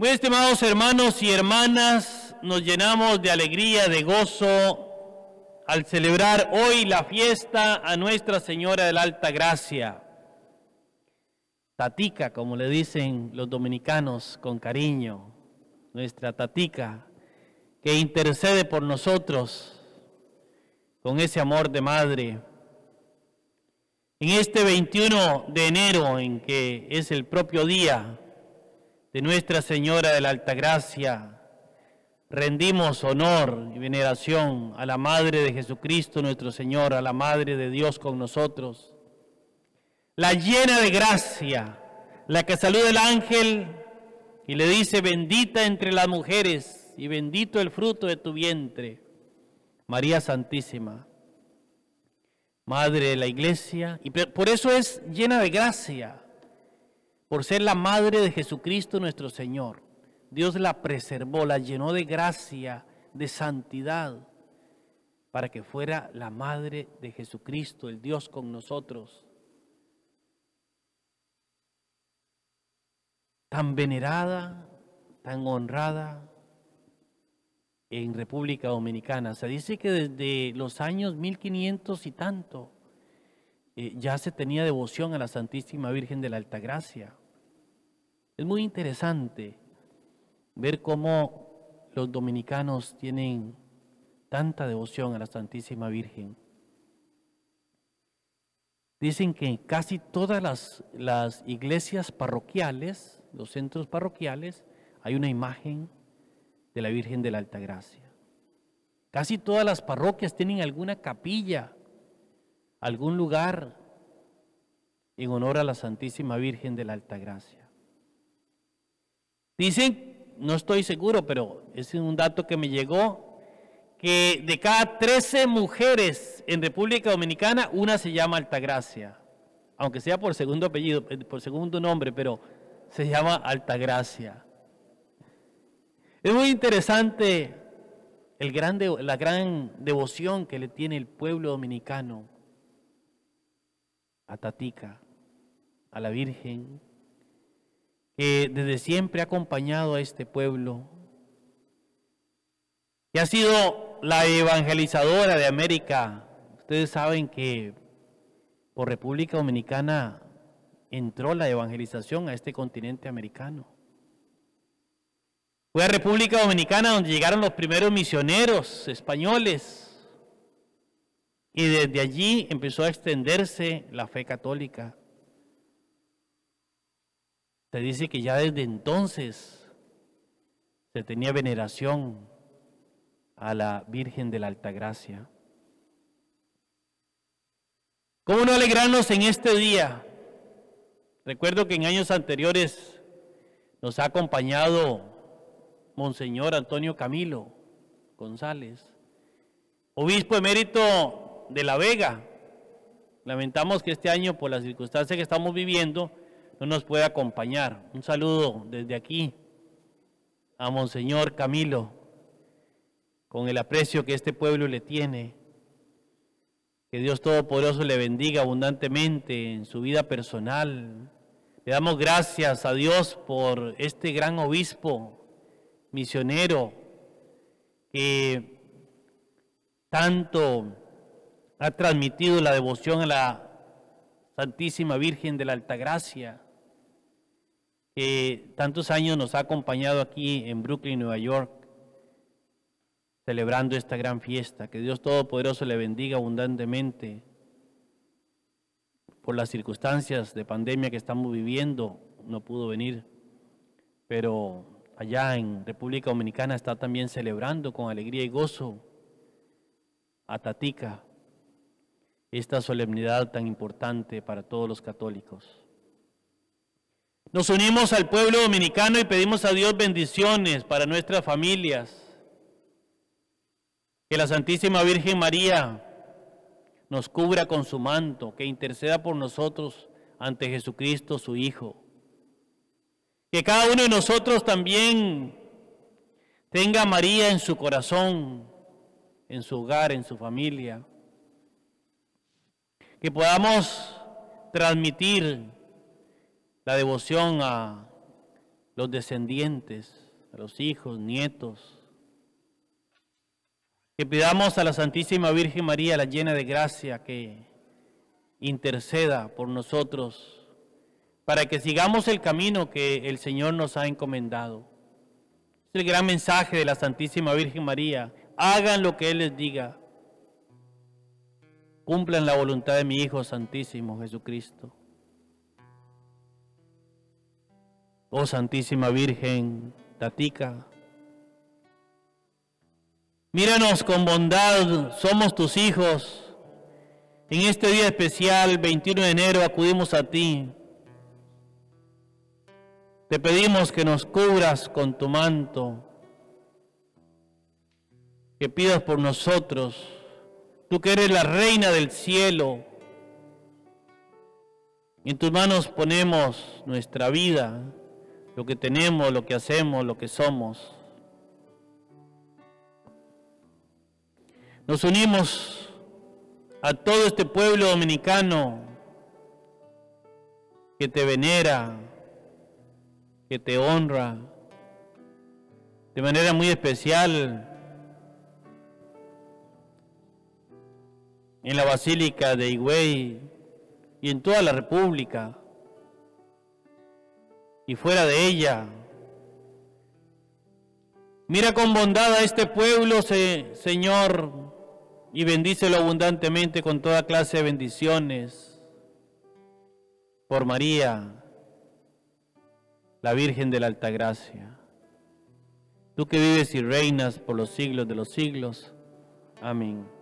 Muy estimados hermanos y hermanas, nos llenamos de alegría, de gozo al celebrar hoy la fiesta a Nuestra Señora de la Alta Gracia. Tatica, como le dicen los dominicanos con cariño, nuestra Tatica, que intercede por nosotros con ese amor de madre. En este 21 de enero, en que es el propio día de Nuestra Señora de la Gracia, rendimos honor y veneración a la Madre de Jesucristo nuestro Señor, a la Madre de Dios con nosotros, la llena de gracia, la que saluda el ángel y le dice, bendita entre las mujeres y bendito el fruto de tu vientre, María Santísima, Madre de la Iglesia, y por eso es llena de gracia por ser la madre de Jesucristo nuestro Señor, Dios la preservó, la llenó de gracia, de santidad, para que fuera la madre de Jesucristo, el Dios con nosotros. Tan venerada, tan honrada en República Dominicana. Se dice que desde los años 1500 y tanto eh, ya se tenía devoción a la Santísima Virgen de la Altagracia. Es muy interesante ver cómo los dominicanos tienen tanta devoción a la Santísima Virgen. Dicen que en casi todas las, iglesias parroquiales, los centros parroquiales, hay una imagen de la Virgen de la Altagracia. Casi todas las parroquias tienen alguna capilla, algún lugar en honor a la Santísima Virgen de la Altagracia. Dicen, no estoy seguro, pero es un dato que me llegó, que de cada 13 mujeres en República Dominicana, una se llama Altagracia, aunque sea por segundo apellido, eh, por segundo nombre, pero se llama Altagracia. Es muy interesante el la gran devoción que le tiene el pueblo dominicano a Tatica, a la Virgen, que eh, desde siempre ha acompañado a este pueblo, que ha sido la evangelizadora de América. Ustedes saben que por República Dominicana entró la evangelización a este continente americano. Fue a República Dominicana donde llegaron los primeros misioneros españoles y desde allí empezó a extenderse la fe católica. Se dice que ya desde entonces se tenía veneración a la Virgen de la Altagracia. ¿Cómo no alegrarnos en este día? Recuerdo que en años anteriores nos ha acompañado Monseñor Antonio Camilo González, obispo emérito de La Vega. Lamentamos que este año, por las circunstancias que estamos viviendo, no nos puede acompañar. Un saludo desde aquí a Monseñor Camilo, con el aprecio que este pueblo le tiene. Que Dios Todopoderoso le bendiga abundantemente en su vida personal. Le damos gracias a Dios por este gran obispo, misionero, que tanto ha transmitido la devoción a la Santísima Virgen de la Altagracia que tantos años nos ha acompañado aquí en Brooklyn, Nueva York, celebrando esta gran fiesta. Que Dios Todopoderoso le bendiga abundantemente por las circunstancias de pandemia que estamos viviendo, no pudo venir, pero allá en República Dominicana está también celebrando con alegría y gozo a Tatica esta solemnidad tan importante para todos los católicos. Nos unimos al pueblo dominicano y pedimos a Dios bendiciones para nuestras familias. Que la Santísima Virgen María nos cubra con su manto, que interceda por nosotros ante Jesucristo su Hijo. Que cada uno de nosotros también tenga a María en su corazón, en su hogar, en su familia. Que podamos transmitir la devoción a los descendientes, a los hijos, nietos. Que pidamos a la Santísima Virgen María, la llena de gracia, que interceda por nosotros para que sigamos el camino que el Señor nos ha encomendado. Es el gran mensaje de la Santísima Virgen María. Hagan lo que Él les diga. Cumplan la voluntad de mi Hijo Santísimo Jesucristo. Oh Santísima Virgen, Tatica. Míranos con bondad, somos tus hijos. En este día especial, 21 de enero, acudimos a ti. Te pedimos que nos cubras con tu manto, que pidas por nosotros, tú que eres la reina del cielo. En tus manos ponemos nuestra vida, lo que tenemos, lo que hacemos, lo que somos. Nos unimos a todo este pueblo dominicano que te venera, que te honra, de manera muy especial en la Basílica de Higüey y en toda la República y fuera de ella. Mira con bondad a este pueblo, Señor, y bendícelo abundantemente con toda clase de bendiciones. Por María, la Virgen de la Altagracia. Tú que vives y reinas por los siglos de los siglos. Amén.